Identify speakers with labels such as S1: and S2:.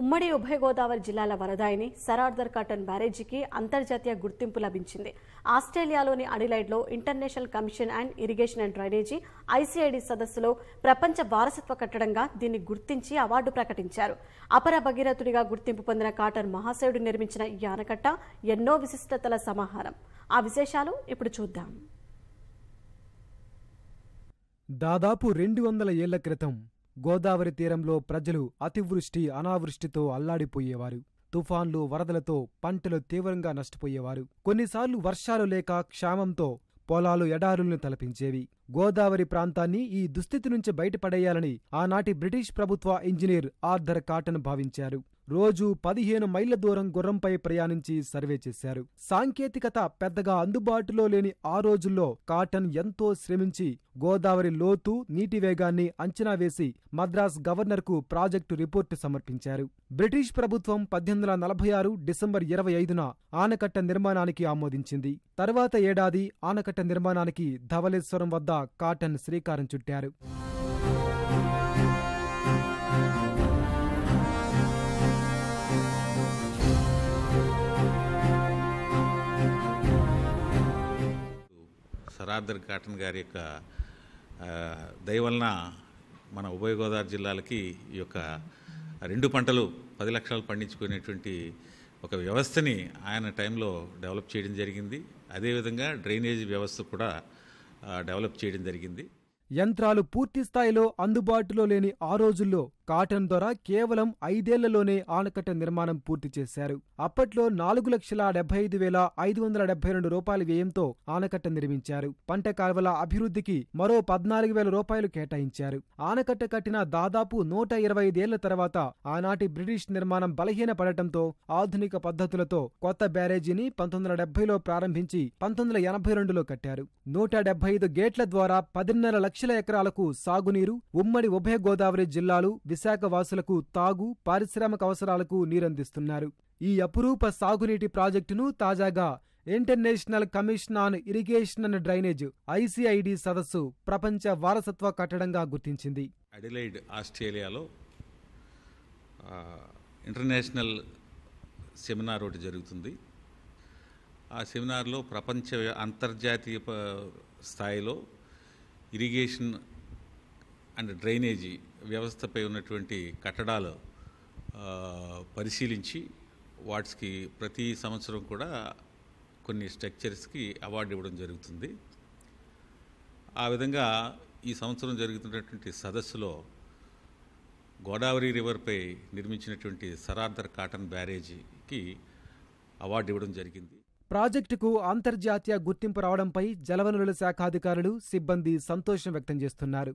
S1: ఉమ్మడి ఉభయ గోదావరి జిల్లాల వరదాయిని సరార్దర్ కాటన్ బ్యారేజీకి అంతర్జాతీయ గుర్తింపు లభించింది ఆస్ట్రేలియాలోని అడిలైడ్లో International Commission and Irrigation and Drainage ICID సదస్సులో ప్రపంచ వారసత్వ కట్టడంగా దీన్ని గుర్తించి అవార్డు ప్రకటించారు అపర భగీరథుడిగా గుర్తింపు పొందిన కాటన్ మహాశయుడు నిర్మించిన ఈ ఆనకట్ట ఎన్నో విశిష్టతల సమాహారం ఆ విశేషాలు ఇప్పుడు చూద్దాం
S2: దాదాపు రెండు వందల ఏళ్ల క్రితం గోదావరి తీరంలో ప్రజలు అతివృష్టి అనావృష్టితో అల్లాడిపోయేవారు తుఫాన్లు వరదలతో పంటలు తీవ్రంగా నష్టపోయేవారు కొన్నిసార్లు వర్షాలు లేక క్షామంతో పొలాలు ఎడారులను తలపించేవి గోదావరి ప్రాంతాన్ని ఈ దుస్థితి నుంచి బయటపడేయాలని ఆనాటి బ్రిటిష్ ప్రభుత్వ ఇంజనీర్ ఆర్థర్ కాటన్ భావించారు రోజు పదిహేను మైళ్ల దూరం గుర్రంపై ప్రయాణించి సర్వే చేశారు సాంకేతికత పెద్దగా అందుబాటులో లేని ఆ రోజుల్లో కాటన్ ఎంతో శ్రమించి గోదావరి లోతు నీటి వేగాన్ని అంచనా వేసి మద్రాస్ గవర్నర్కు ప్రాజెక్టు రిపోర్టు సమర్పించారు బ్రిటిష్ ప్రభుత్వం పద్దెనిమిది వందల నలభై ఆరు డిసెంబర్ ఇరవై ఐదున ఆనకట్ట నిర్మాణానికి ఆమోదించింది తర్వాత ఏడాది ఆనకట్ట నిర్మాణానికి ధవలేశ్వరం వద్ద కాటన్ శ్రీకారం చుట్టారు
S3: ఆర్థర్ కాటన్ గారి యొక్క దయవలన మన ఉభయ గోదావరి జిల్లాలకి ఈ యొక్క రెండు పంటలు పది లక్షలు పండించుకునేటువంటి ఒక వ్యవస్థని ఆయన టైంలో డెవలప్ చేయడం జరిగింది అదేవిధంగా డ్రైనేజ్ వ్యవస్థ కూడా డెవలప్ చేయడం జరిగింది
S2: యంత్రాలు పూర్తి స్థాయిలో అందుబాటులో లేని ఆ రోజుల్లో కాటన్ ద్వారా కేవలం ఐదేళ్లలోనే ఆనకట్ట నిర్మాణం పూర్తి చేశారు అప్పట్లో నాలుగు లక్షల డెబ్బై ఐదు వేల ఐదు వందల డెబ్బై రెండు రూపాయల వ్యయంతో ఆనకట్ట నిర్మించారు పంట కాల్వల అభివృద్ధికి మరో పద్నాలుగు వేల రూపాయలు కేటాయించారు ఆనకట్ట కట్టిన దాదాపు నూట ఇరవై ఐదేళ్ల తర్వాత ఆనాటి బ్రిటిష్ నిర్మాణం బలహీన పడటంతో ఆధునిక పద్ధతులతో కొత్త బ్యారేజీని పంతొమ్మిది వందల డెబ్బైలో ప్రారంభించి పంతొమ్మిది వందల ఎనభై రెండులో కట్టారు నూట డెబ్బై ఐదు గేట్ల ద్వారా పదిన్నర లక్షల ఎకరాలకు సాగునీరు ఉమ్మడి ఉభయ గోదావరి జిల్లాలు విశాఖ వాసులకు తాగు పారిశ్రామిక అవసరాలకు నీరందిస్తున్నారు ఈ అపురూప సాగునీటి ప్రాజెక్టును తాజాగా International Commission on Irrigation and Drainage ICID సదస్సు ప్రపంచ వారసత్వ కట్టడంగా గుర్తించింది
S3: అడిలైడ్ ఆస్ట్రేలియాలో ఇంటర్నేషనల్ సెమినార్ ఒకటి జరుగుతుంది ఆ సెమినార్లో ప్రపంచ అంతర్జాతీయ స్థాయిలో ఇరిగేషన్ అండ్ డ్రైనేజీ వ్యవస్థపై ఉన్నటువంటి కట్టడాలు పరిశీలించి వాటికి ప్రతి సంవత్సరం కూడా కొన్ని స్ట్రక్చర్స్కి అవార్డు ఇవ్వడం జరుగుతుంది ఆ విధంగా ఈ సంవత్సరం జరుగుతున్నటువంటి సదస్సులో గోదావరి రివర్పై నిర్మించినటువంటి సరార్దర్ కాటన్ బ్యారేజీకి అవార్డు ఇవ్వడం జరిగింది
S2: ప్రాజెక్టుకు అంతర్జాతీయ గుర్తింపు రావడంపై జలవనరుల శాఖ అధికారులు సిబ్బంది సంతోషం వ్యక్తం చేస్తున్నారు